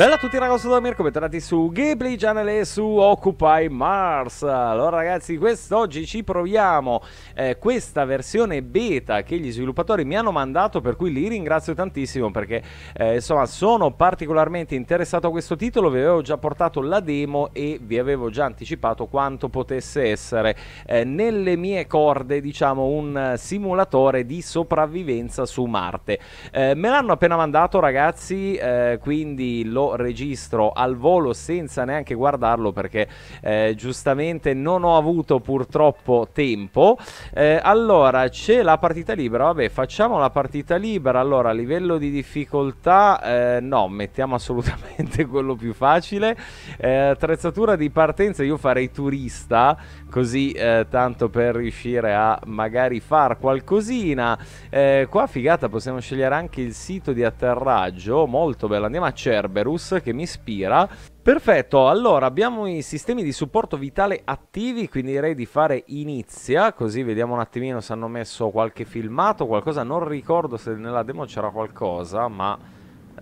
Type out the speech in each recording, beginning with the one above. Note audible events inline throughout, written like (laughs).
Bella a tutti ragazzi, sono Mirko, bentornati su Ghibli Channel e su Occupy Mars Allora ragazzi, quest'oggi ci proviamo eh, questa versione beta che gli sviluppatori mi hanno mandato Per cui li ringrazio tantissimo perché eh, insomma sono particolarmente interessato a questo titolo Vi avevo già portato la demo e vi avevo già anticipato quanto potesse essere eh, Nelle mie corde diciamo un simulatore di sopravvivenza su Marte eh, Me l'hanno appena mandato ragazzi, eh, quindi lo registro al volo senza neanche guardarlo perché eh, giustamente non ho avuto purtroppo tempo. Eh, allora c'è la partita libera, vabbè facciamo la partita libera, allora livello di difficoltà eh, no, mettiamo assolutamente (laughs) quello più facile. Eh, attrezzatura di partenza io farei turista così eh, tanto per riuscire a magari far qualcosina. Eh, qua figata possiamo scegliere anche il sito di atterraggio, molto bello, andiamo a Cerberus House che mi ispira. Perfetto, allora abbiamo i sistemi di supporto vitale attivi, quindi direi di fare inizia, così vediamo un attimino se hanno messo qualche filmato, qualcosa, non ricordo se nella demo c'era qualcosa, ma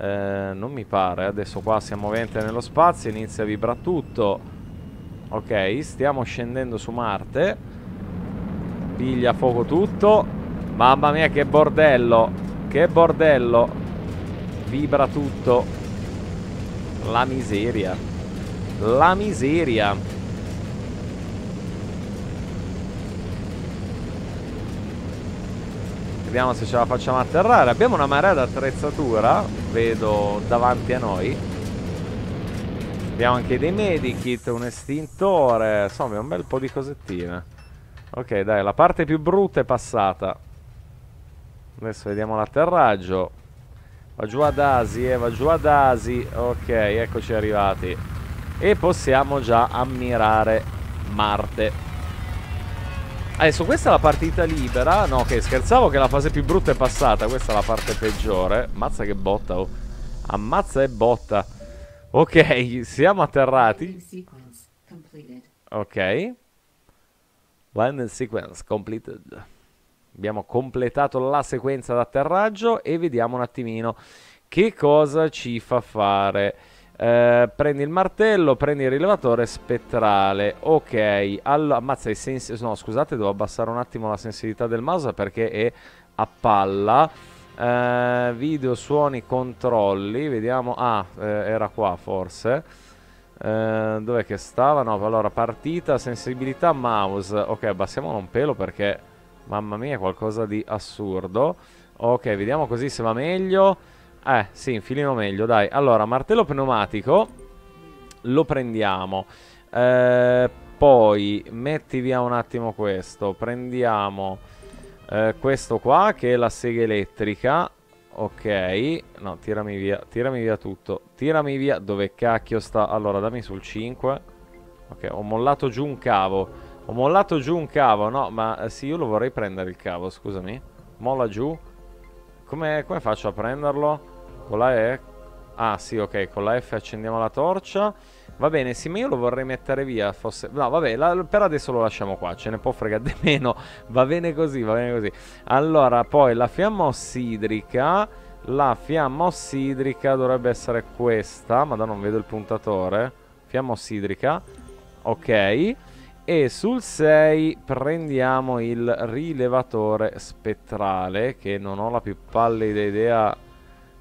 eh, non mi pare, adesso qua siamo ovviamente nello spazio, inizia a vibra tutto, ok, stiamo scendendo su Marte, piglia fuoco tutto, mamma mia che bordello, che bordello, vibra tutto, la miseria. La miseria. Vediamo se ce la facciamo atterrare. Abbiamo una marea d'attrezzatura, vedo davanti a noi. Abbiamo anche dei medikit, un estintore, insomma un bel po' di cosettine. Ok, dai, la parte più brutta è passata. Adesso vediamo l'atterraggio. Va giù ad Asi, eh, va giù ad Asi. Ok, eccoci arrivati. E possiamo già ammirare Marte. Adesso eh, questa è la partita libera No che okay, scherzavo che la fase più brutta è passata Questa è la parte peggiore Ammazza che botta oh. Ammazza e botta Ok siamo atterrati Ok Landing sequence completed Abbiamo completato la sequenza d'atterraggio e vediamo un attimino che cosa ci fa fare. Eh, prendi il martello, prendi il rilevatore spettrale. Ok, allora ammazza i sensi. No, scusate, devo abbassare un attimo la sensibilità del mouse perché è a palla. Eh, video, suoni, controlli. Vediamo. Ah, eh, era qua forse. Eh, dov'è che stava? No, allora partita, sensibilità, mouse. Ok, abbassiamolo un pelo perché Mamma mia, qualcosa di assurdo. Ok, vediamo così se va meglio. Eh, sì, infilino meglio, dai. Allora, martello pneumatico lo prendiamo. Eh, poi metti via un attimo questo. Prendiamo eh, questo qua che è la sega elettrica. Ok, no, tirami via, tirami via tutto. Tirami via, dove cacchio sta? Allora, dammi sul 5. Ok, ho mollato giù un cavo. Ho mollato giù un cavo, no, ma eh, sì, io lo vorrei prendere il cavo, scusami. Molla giù. Come, come faccio a prenderlo? Con la E? Ah, sì, ok, con la F accendiamo la torcia. Va bene, sì, ma io lo vorrei mettere via. Fosse... No, vabbè, la... per adesso lo lasciamo qua. Ce ne può fregare di meno. (laughs) Va bene così, va bene così. Allora, poi la fiamma ossidrica. La fiamma ossidrica dovrebbe essere questa. Ma da non vedo il puntatore. Fiamma ossidrica. Ok e sul 6 prendiamo il rilevatore spettrale che non ho la più pallida idea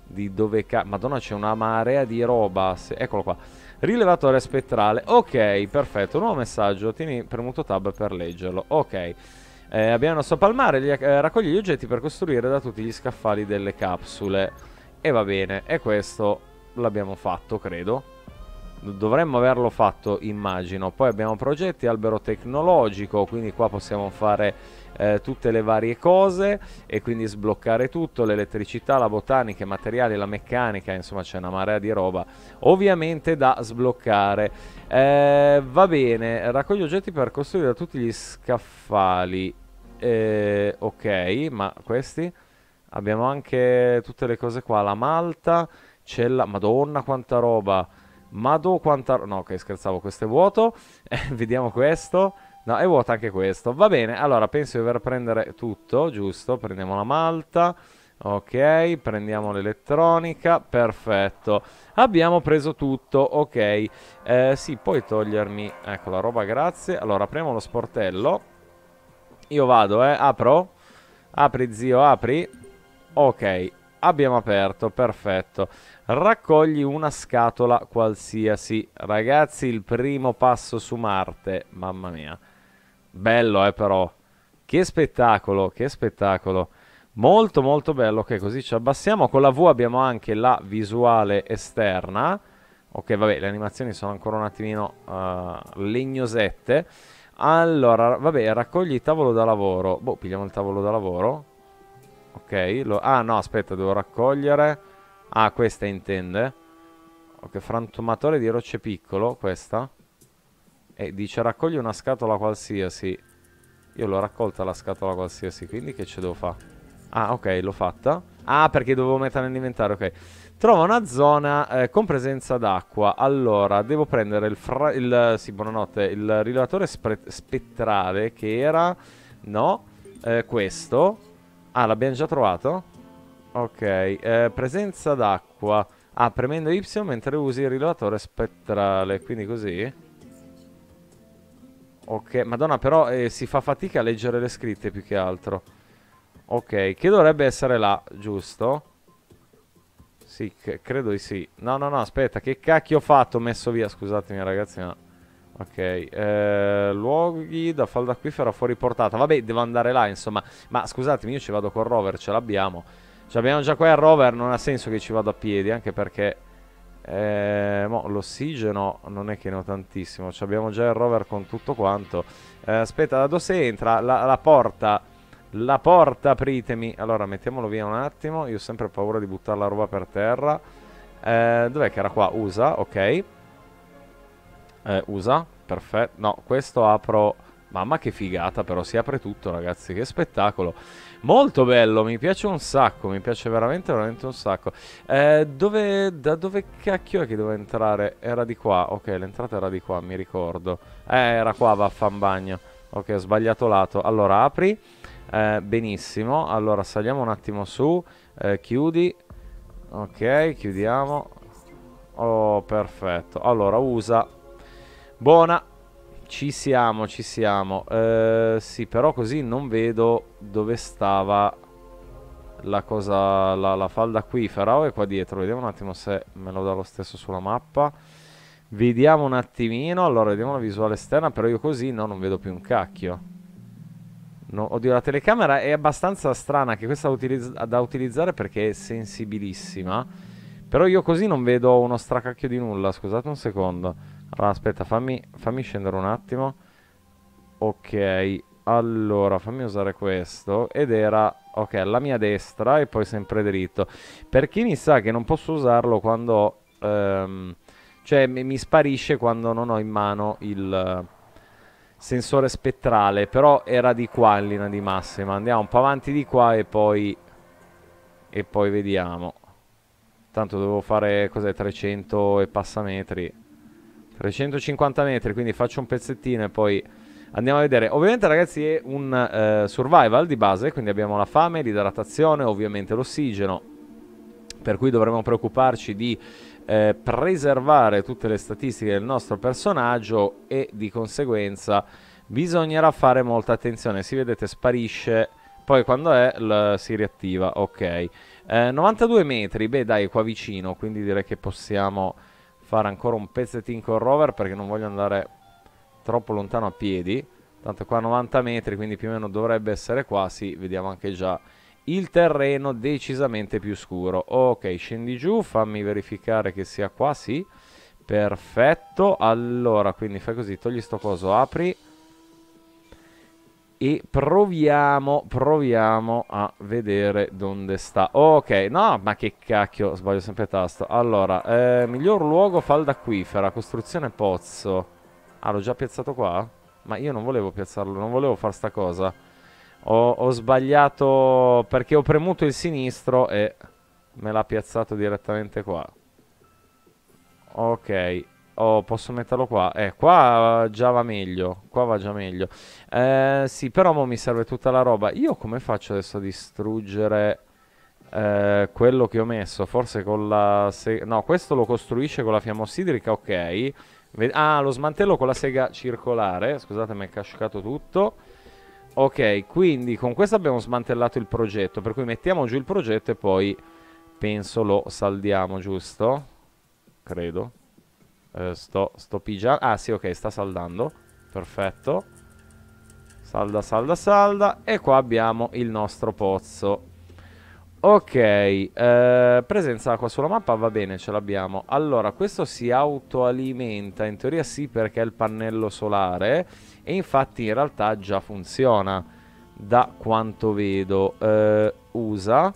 di dove ca... Madonna c'è una marea di roba, se... eccolo qua. Rilevatore spettrale, ok, perfetto, nuovo messaggio, tieni premuto tab per leggerlo, ok. Eh, abbiamo il nostro palmare, gli, eh, raccogli gli oggetti per costruire da tutti gli scaffali delle capsule. E va bene, e questo l'abbiamo fatto, credo dovremmo averlo fatto immagino poi abbiamo progetti albero tecnologico quindi qua possiamo fare eh, tutte le varie cose e quindi sbloccare tutto l'elettricità la botanica i materiali la meccanica insomma c'è una marea di roba ovviamente da sbloccare eh, va bene raccogli oggetti per costruire tutti gli scaffali eh, ok ma questi abbiamo anche tutte le cose qua la malta c'è la madonna quanta roba ma do quanta... No, ok, scherzavo, questo è vuoto. (laughs) Eh, vediamo questo. No, è vuoto anche questo. Va bene, allora penso di dover prendere tutto, giusto? Prendiamo la malta. Ok, prendiamo l'elettronica, perfetto. Abbiamo preso tutto, ok. Eh, sì, puoi togliermi, ecco la roba, grazie. Allora, apriamo lo sportello. Io vado, eh, apro. Apri, zio, apri. Ok, Abbiamo aperto, perfetto. Raccogli una scatola qualsiasi. Ragazzi, il primo passo su Marte, mamma mia. Bello, eh, però. Che spettacolo, che spettacolo. Molto, molto bello. Ok, così ci abbassiamo. Con la V abbiamo anche la visuale esterna. Ok, vabbè, le animazioni sono ancora un attimino uh, legnosette. Allora, vabbè, raccogli il tavolo da lavoro. Boh, pigliamo il tavolo da lavoro Ok, lo... ah no, aspetta, devo raccogliere. Ah, questa intende. Ok, frantumatore di rocce piccolo, questa. E dice raccogli una scatola qualsiasi. Io l'ho raccolta la scatola qualsiasi, quindi che ce devo fare? Ah, ok, l'ho fatta. Ah, perché dovevo metterla nell'inventario, ok. Trova una zona eh, con presenza d'acqua. Allora, devo prendere il, fra il, sì, buonanotte, il rilevatore spettrale che era... No, eh, questo. Ah, l'abbiamo già trovato? Ok, eh, presenza d'acqua. Ah, premendo Y mentre usi il rilevatore spettrale, quindi così? Ok, madonna però eh, si fa fatica a leggere le scritte più che altro. Ok, che dovrebbe essere là, giusto? Sì, credo di sì. No, no, no, aspetta, che cacchio ho fatto? Ho messo via, scusatemi ragazzi, ma... No. Ok, eh, luoghi da falda qui acquifera fuori portata. Vabbè, devo andare là, insomma. Ma scusatemi, io ci vado col rover, ce l'abbiamo. Ce l'abbiamo già qua il rover, non ha senso che ci vado a piedi, anche perché... Eh, l'ossigeno non è che ne ho tantissimo. Ci abbiamo già il rover con tutto quanto. Eh, aspetta, da dove si entra? La, la porta... La porta, apritemi. Allora, mettiamolo via un attimo. Io ho sempre paura di buttare la roba per terra. Eh, dov'è che era qua? Usa, ok. Eh, usa, perfetto. No, questo apro... Mamma che figata però, si apre tutto ragazzi, che spettacolo. Molto bello, mi piace un sacco, mi piace veramente, veramente un sacco. Eh, dove, da dove cacchio è che devo entrare? Era di qua, ok, l'entrata era di qua, mi ricordo. Eh, era qua, vaffanbagno, Ok, ho sbagliato lato. Allora, apri. Eh, benissimo, allora saliamo un attimo su, eh, chiudi. Ok, chiudiamo. Oh, perfetto. Allora, usa Buona. Ci siamo, ci siamo. Eh, sì, però così non vedo dove stava la cosa, la, la falda qui. Farao è qua dietro. Vediamo un attimo se me lo dà lo stesso sulla mappa. Vediamo un attimino. Allora, vediamo la visuale esterna. Però io così no, non vedo più un cacchio. No, oddio, la telecamera è abbastanza strana che questa utilizz da utilizzare perché è sensibilissima. Però io così non vedo uno stracacchio di nulla. Scusate un secondo. Allora, aspetta, fammi, fammi scendere un attimo. Ok, allora, fammi usare questo. Ed era, ok, alla mia destra e poi sempre dritto. Per chi mi sa che non posso usarlo quando... Ehm, cioè, mi sparisce quando non ho in mano il eh, sensore spettrale. Però era di qua in linea di massima. Andiamo un po' avanti di qua e poi... E poi vediamo. Tanto dovevo fare, cos'è, 300 e passa metri. 350 metri, quindi faccio un pezzettino e poi andiamo a vedere. Ovviamente ragazzi è un eh, survival di base, quindi abbiamo la fame, l'idratazione, ovviamente l'ossigeno, per cui dovremmo preoccuparci di eh, preservare tutte le statistiche del nostro personaggio e di conseguenza bisognerà fare molta attenzione. Si vedete sparisce, poi quando è si riattiva, ok. Eh, 92 metri, beh dai, qua vicino, quindi direi che possiamo fare ancora un pezzettino col rover perché non voglio andare troppo lontano a piedi. Tanto qua 90 metri, quindi più o meno dovrebbe essere quasi Sì, vediamo anche già il terreno decisamente più scuro. Ok, scendi giù, fammi verificare che sia qua, sì. Perfetto. Allora, quindi fai così, togli sto coso, apri e proviamo, proviamo a vedere dove sta. Ok, no, ma che cacchio, sbaglio sempre tasto. Allora, eh, miglior luogo falda acquifera, costruzione pozzo. Ah, l'ho già piazzato qua? Ma io non volevo piazzarlo, non volevo fare sta cosa. Ho, ho sbagliato perché ho premuto il sinistro e me l'ha piazzato direttamente qua. Ok, Oh, posso metterlo qua? Eh, qua già va meglio. Qua va già meglio. Eh, sì, però mo mi serve tutta la roba. Io come faccio adesso a distruggere eh, quello che ho messo? Forse con la... No, questo lo costruisce con la fiamma ossidrica, ok. ah, lo smantello con la sega circolare. Scusate, mi è cascato tutto. Ok, quindi con questo abbiamo smantellato il progetto. Per cui mettiamo giù il progetto e poi penso lo saldiamo, giusto? Credo. Eh, sto, sto pigiando. Ah, sì, ok, sta saldando. Perfetto. Salda, salda, salda. E qua abbiamo il nostro pozzo. Ok, eh, presenza acqua sulla mappa, va bene, ce l'abbiamo. Allora, questo si autoalimenta, in teoria sì perché è il pannello solare e infatti in realtà già funziona, da quanto vedo. Eh, usa,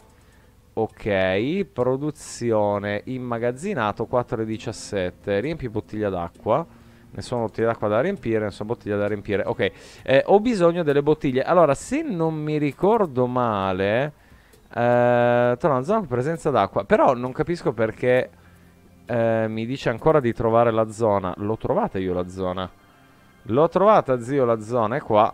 Ok, produzione immagazzinato 4,17. Riempi bottiglia d'acqua. Nessuna bottiglia d'acqua da riempire, nessuna bottiglia da riempire. Ok, eh, ho bisogno delle bottiglie. Allora, se non mi ricordo male... Eh, una zona con presenza d'acqua. Però non capisco perché eh, mi dice ancora di trovare la zona. L'ho trovata io la zona. L'ho trovata, zio, la zona è qua.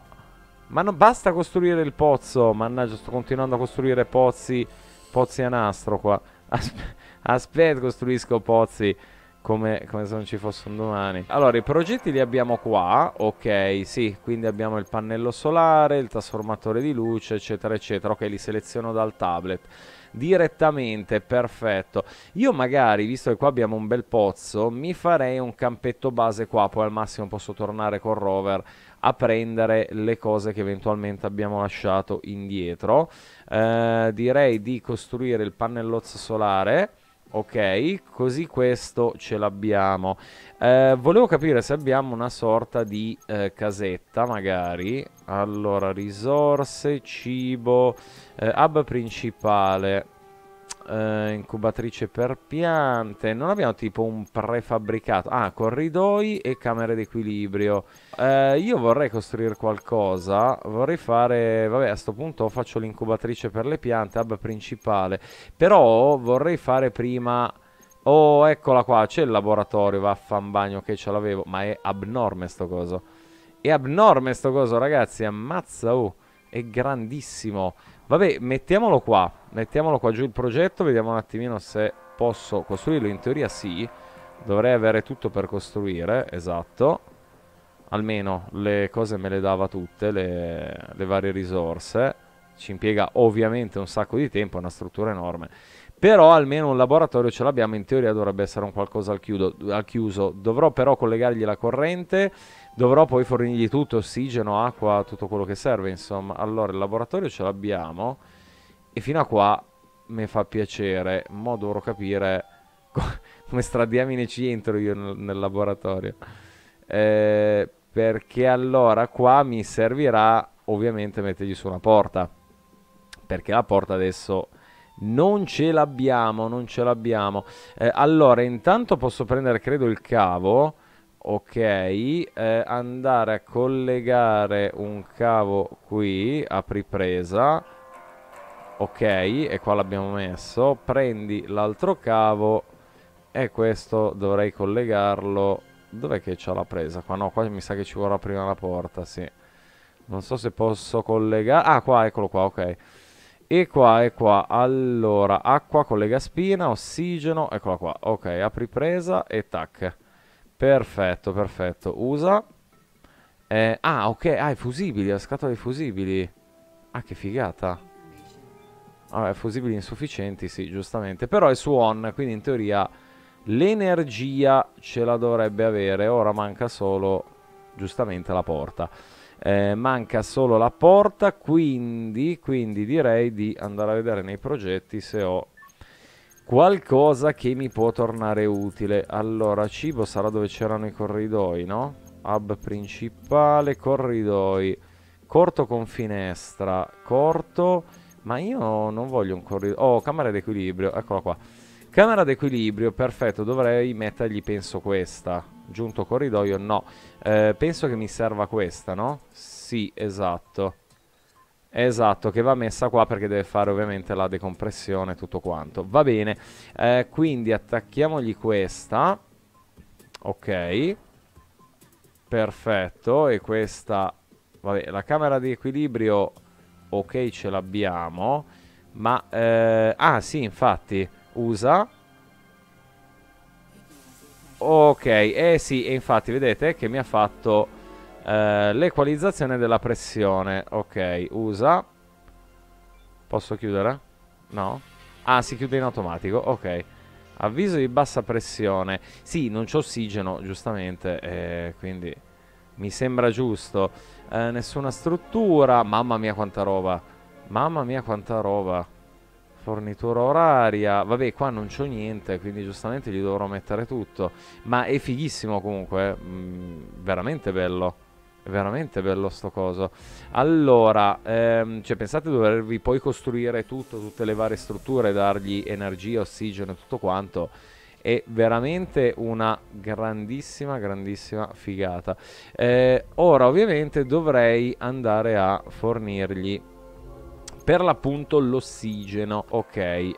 Ma non basta costruire il pozzo. Mannaggia, sto continuando a costruire pozzi pozzi a nastro qua. Aspe aspetta, costruisco pozzi come, come, se non ci fossero domani. Allora, i progetti li abbiamo qua, ok, sì, quindi abbiamo il pannello solare, il trasformatore di luce, eccetera, eccetera. Ok, li seleziono dal tablet. Direttamente, perfetto. Io magari, visto che qua abbiamo un bel pozzo, mi farei un campetto base qua, poi al massimo posso tornare col rover a prendere le cose che eventualmente abbiamo lasciato indietro. Eh, direi di costruire il pannellozzo solare. Ok, così questo ce l'abbiamo. Eh, volevo capire se abbiamo una sorta di eh, casetta, magari. Allora, risorse, cibo, eh, hub principale. Uh, incubatrice per piante. Non abbiamo tipo un prefabbricato. Ah, corridoi e camere d'equilibrio. Uh, eh, io vorrei costruire qualcosa. Vorrei fare... Vabbè, a questo punto faccio l'incubatrice per le piante, hub principale. Però vorrei fare prima... Oh, eccola qua, c'è il laboratorio, vaffanbagno che ce l'avevo. Ma è abnorme sto coso. È abnorme sto coso, ragazzi, ammazza, oh. È grandissimo. Vabbè, mettiamolo qua. Mettiamolo qua giù il progetto, vediamo un attimino se posso costruirlo. In teoria sì, dovrei avere tutto per costruire, esatto. Almeno le cose me le dava tutte, le, le varie risorse. Ci impiega ovviamente un sacco di tempo, è una struttura enorme. Però almeno un laboratorio ce l'abbiamo, in teoria dovrebbe essere un qualcosa al, chiudo, al chiuso. Dovrò però collegargli la corrente, dovrò poi fornirgli tutto, ossigeno, acqua, tutto quello che serve, insomma. Allora, il laboratorio ce l'abbiamo e fino a qua mi fa piacere, ma dovrò capire (laughs) come stradiamine ci entro io nel, nel laboratorio. Eh, perché allora qua mi servirà ovviamente mettergli su una porta. Perché la porta adesso non ce l'abbiamo, non ce l'abbiamo. Eh, allora, intanto posso prendere, credo, il cavo. Ok, eh, andare a collegare un cavo qui, apri presa ok e qua l'abbiamo messo prendi l'altro cavo e questo dovrei collegarlo dov'è che c'ho la presa qua no qua mi sa che ci vorrà prima la porta sì non so se posso collegare ah qua eccolo qua ok e qua e qua allora acqua collega spina ossigeno eccola qua ok apri presa e tac perfetto perfetto usa eh, ah ok ah i fusibili la scatola dei fusibili ah che figata allora, fusibili insufficienti, sì, giustamente. Però è su on, quindi in teoria l'energia ce la dovrebbe avere. Ora manca solo, giustamente, la porta. Eh, manca solo la porta, quindi, quindi direi di andare a vedere nei progetti se ho qualcosa che mi può tornare utile. Allora, cibo sarà dove c'erano i corridoi, no? Hub principale, corridoi. Corto con finestra, corto ma io non voglio un corridoio. Oh, camera d'equilibrio, eccola qua. Camera d'equilibrio, perfetto, dovrei mettergli, penso, questa. Giunto corridoio, no. Eh, penso che mi serva questa, no? Sì, esatto. Esatto, che va messa qua perché deve fare ovviamente la decompressione e tutto quanto. Va bene, eh, quindi attacchiamogli questa. Ok. Perfetto, e questa... Vabbè, la camera di equilibrio ok ce l'abbiamo, ma... Eh, ah sì, infatti, usa... Ok, eh sì, e infatti vedete che mi ha fatto eh, l'equalizzazione della pressione. Ok, usa. Posso chiudere? No? Ah, si chiude in automatico, ok. Avviso di bassa pressione. Sì, non c'è ossigeno, giustamente, eh, quindi mi sembra giusto. Eh, nessuna struttura, mamma mia quanta roba. Mamma mia quanta roba. Fornitura oraria, vabbè qua non c'ho niente, quindi giustamente gli dovrò mettere tutto. Ma è fighissimo comunque, eh. mm, veramente bello veramente bello sto coso. Allora, ehm, cioè, pensate di dovervi poi costruire tutto, tutte le varie strutture, dargli energia, ossigeno e tutto quanto è veramente una grandissima, grandissima figata. Eh, ora ovviamente dovrei andare a fornirgli per l'appunto l'ossigeno, ok. Eh,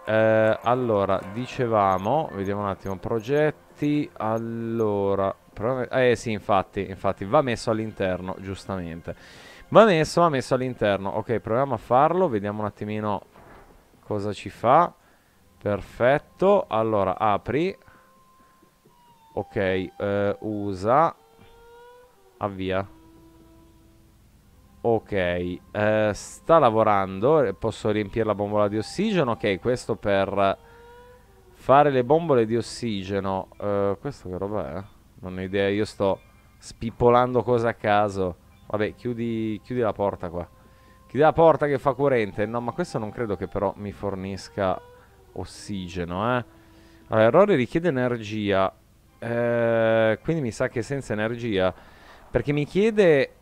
allora, dicevamo, vediamo un attimo, progetti, allora... Eh sì, infatti, infatti, va messo all'interno, giustamente. Va messo, va messo all'interno. Ok, proviamo a farlo, vediamo un attimino cosa ci fa. Perfetto, allora apri. Ok, eh, usa. Avvia. Ok, eh, sta lavorando, posso riempire la bombola di ossigeno. Ok, questo per fare le bombole di ossigeno. Eh, questo che roba è? Non ho idea, io sto spippolando cose a caso. Vabbè, chiudi, chiudi la porta qua. Chiudi la porta che fa corrente. No, ma questo non credo che però mi fornisca ossigeno, eh. Allora, errore richiede energia. Eh, quindi mi sa che senza energia. Perché mi chiede...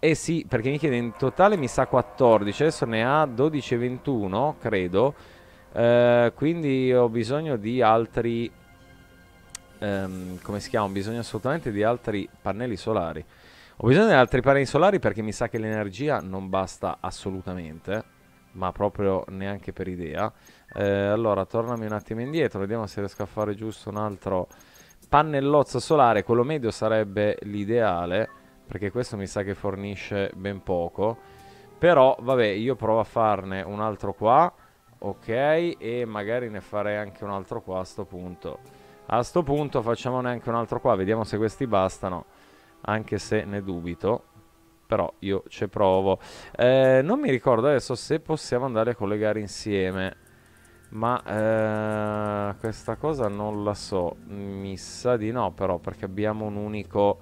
Eh sì, perché mi chiede in totale mi sa 14. Adesso ne ha 12 e 21, credo. Eh, quindi ho bisogno di altri... Ehm, come si chiama? Ho bisogno assolutamente di altri pannelli solari. Ho bisogno di altri pannelli solari perché mi sa che l'energia non basta assolutamente. Ma proprio neanche per idea. Eh, allora, tornami un attimo indietro, vediamo se riesco a fare giusto un altro pannellozzo solare. Quello medio sarebbe l'ideale, perché questo mi sa che fornisce ben poco. Però, vabbè, io provo a farne un altro qua, ok, e magari ne farei anche un altro qua a sto punto. A sto punto facciamone anche un altro qua, vediamo se questi bastano, anche se ne dubito però io ci provo. Eh, non mi ricordo adesso se possiamo andare a collegare insieme. Ma eh, questa cosa non la so, mi sa di no però perché abbiamo un unico,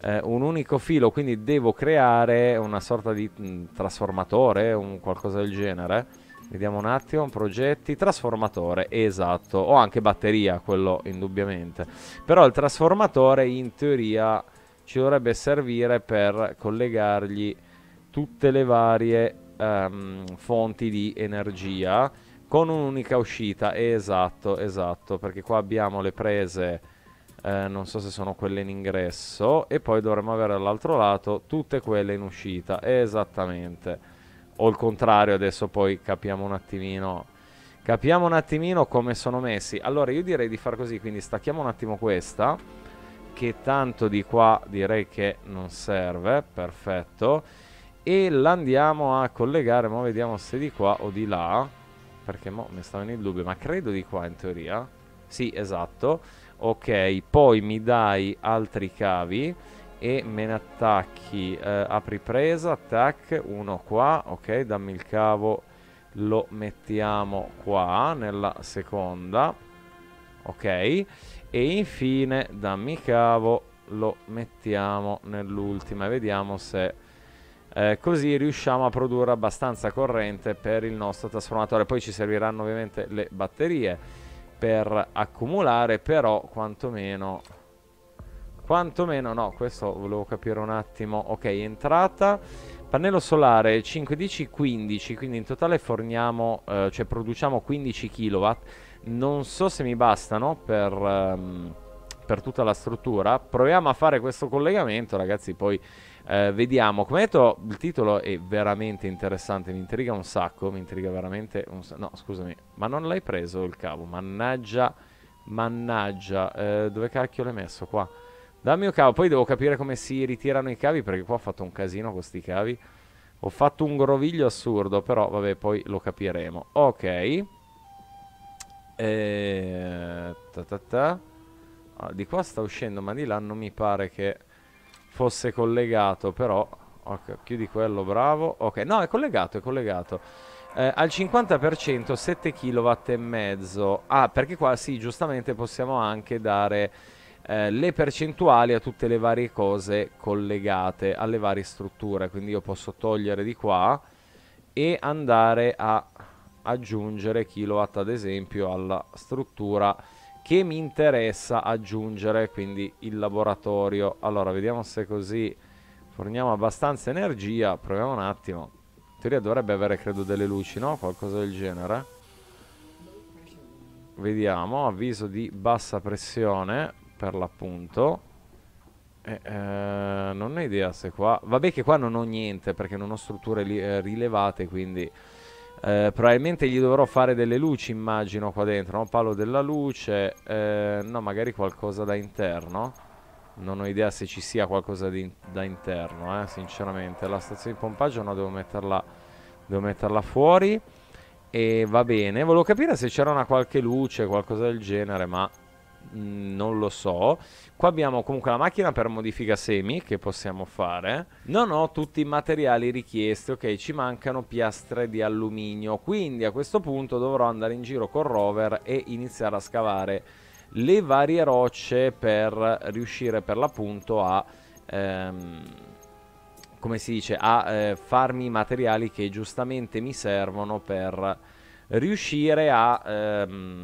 eh, un unico filo, quindi devo creare una sorta di mh, mm, trasformatore, un qualcosa del genere. Vediamo un attimo, progetti, trasformatore, esatto, o anche batteria, quello indubbiamente. Però il trasformatore in teoria ci dovrebbe servire per collegargli tutte le varie um, fonti di energia con un'unica uscita, esatto, esatto, perché qua abbiamo le prese, eh, non so se sono quelle in ingresso, e poi dovremmo avere dall'altro lato tutte quelle in uscita, esattamente. O il contrario, adesso poi capiamo un attimino, capiamo un attimino come sono messi. Allora io direi di far così, quindi stacchiamo un attimo questa, che tanto di qua direi che non serve, perfetto. E l'andiamo a collegare, ma vediamo se di qua o di là perché mo mi stavo nel dubbio, ma credo di qua in teoria. Sì, esatto. Ok, poi mi dai altri cavi e me ne attacchi. Eh, apri presa, tac, uno qua. Ok, dammi il cavo, lo mettiamo qua nella seconda. Ok, e infine dammi cavo, lo mettiamo nell'ultima e vediamo se eh, così riusciamo a produrre abbastanza corrente per il nostro trasformatore. Poi ci serviranno ovviamente le batterie per accumulare, però quantomeno... Quantomeno no, questo volevo capire un attimo. Ok, entrata. Pannello solare 5DC 15, quindi in totale forniamo, eh, cioè produciamo 15 kW. Non so se mi bastano per... Um, per tutta la struttura. Proviamo a fare questo collegamento, ragazzi, poi eh, vediamo. Come detto, il titolo è veramente interessante, mi intriga un sacco, mi intriga veramente un sacco. No, scusami, ma non l'hai preso il cavo, mannaggia, mannaggia, eh, dove cacchio l'hai messo qua? Dammi un cavo, poi devo capire come si ritirano i cavi, perché qua ho fatto un casino con questi cavi. Ho fatto un groviglio assurdo, però vabbè, poi lo capiremo. Ok. E... Eh, ta ta ta ah, di qua sta uscendo ma di là non mi pare che fosse collegato però ok chiudi quello bravo ok no è collegato è collegato eh, al 50% 7 kW e mezzo ah perché qua sì giustamente possiamo anche dare eh, le percentuali a tutte le varie cose collegate alle varie strutture quindi io posso togliere di qua e andare a aggiungere kilowatt ad esempio alla struttura che mi interessa aggiungere, quindi il laboratorio. Allora, vediamo se così forniamo abbastanza energia. Proviamo un attimo. In teoria dovrebbe avere, credo, delle luci, no? Qualcosa del genere. Vediamo, avviso di bassa pressione, per l'appunto. Eh, eh, non ho idea se qua... Vabbè che qua non ho niente, perché non ho strutture eh, rilevate, quindi... Eh, probabilmente gli dovrò fare delle luci, immagino, qua dentro. No? Palo della luce, eh, no, magari qualcosa da interno. Non ho idea se ci sia qualcosa di, da interno, eh, sinceramente. La stazione di pompaggio no, devo metterla, devo metterla fuori. E va bene, volevo capire se c'era una qualche luce, qualcosa del genere, ma Mm, non lo so. Qua abbiamo comunque la macchina per modifica semi che possiamo fare. Non ho tutti i materiali richiesti, ok, ci mancano piastre di alluminio. Quindi a questo punto dovrò andare in giro col rover e iniziare a scavare le varie rocce per riuscire per l'appunto a... Ehm, come si dice, a eh, farmi i materiali che giustamente mi servono per riuscire a ehm,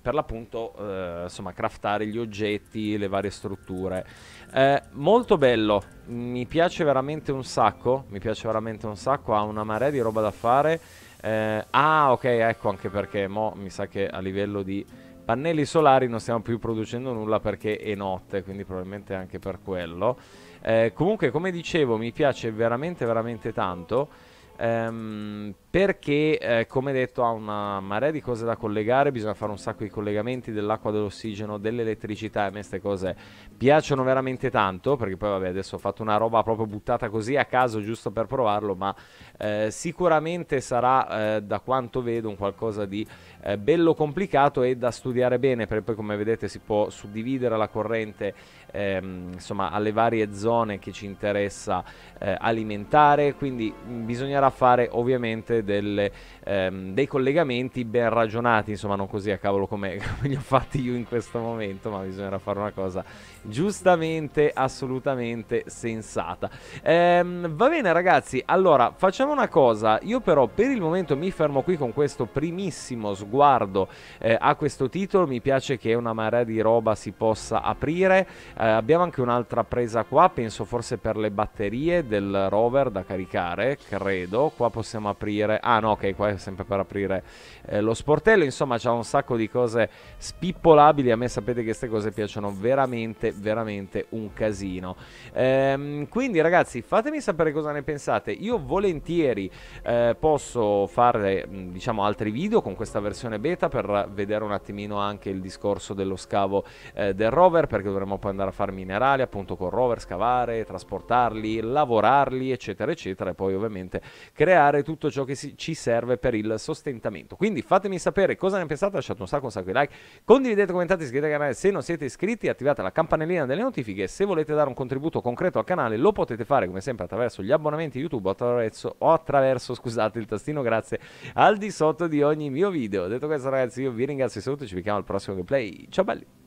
per l'appunto eh, insomma craftare gli oggetti, le varie strutture. Eh, molto bello, mi piace veramente un sacco, mi piace veramente un sacco, ha una marea di roba da fare. Eh, ah ok, ecco anche perché mo mi sa che a livello di pannelli solari non stiamo più producendo nulla perché è notte, quindi probabilmente anche per quello. Eh, comunque come dicevo mi piace veramente veramente tanto ehm, perché eh, come detto ha una marea di cose da collegare, bisogna fare un sacco di collegamenti dell'acqua, dell'ossigeno, dell'elettricità a me queste cose piacciono veramente tanto perché poi vabbè adesso ho fatto una roba proprio buttata così a caso giusto per provarlo ma eh, sicuramente sarà eh, da quanto vedo un qualcosa di eh, bello complicato e da studiare bene perché poi come vedete si può suddividere la corrente ehm, insomma alle varie zone che ci interessa eh, alimentare quindi mm, bisognerà fare ovviamente delle, ehm, dei collegamenti ben ragionati insomma non così a cavolo come, (laughs) come li ho fatti io in questo momento ma bisognerà fare una cosa giustamente assolutamente sensata. Ehm, va bene ragazzi, allora facciamo una cosa, io però per il momento mi fermo qui con questo primissimo sguardo eh, a questo titolo, mi piace che una marea di roba si possa aprire, eh, abbiamo anche un'altra presa qua, penso forse per le batterie del rover da caricare, credo, qua possiamo aprire, ah no ok, qua è sempre per aprire eh, lo sportello, insomma c'è un sacco di cose spippolabili, a me sapete che queste cose piacciono veramente veramente, un casino. Ehm, quindi ragazzi, fatemi sapere cosa ne pensate. Io volentieri eh, posso fare, diciamo, altri video con questa versione beta per vedere un attimino anche il discorso dello scavo eh, del rover, perché dovremmo poi andare a fare minerali appunto con il rover, scavare, trasportarli, lavorarli, eccetera, eccetera, e poi ovviamente creare tutto ciò che si, ci serve per il sostentamento. Quindi fatemi sapere cosa ne pensate, lasciate un sacco, un sacco di like, condividete, commentate, iscrivetevi al canale se non siete iscritti, attivate la campanella pannellina delle notifiche. Se volete dare un contributo concreto al canale, lo potete fare come sempre attraverso gli abbonamenti YouTube o attraverso, o attraverso scusate, il tastino grazie al di sotto di ogni mio video. Detto questo, ragazzi, io vi ringrazio e saluto. Ci vediamo al prossimo gameplay. Ciao belli!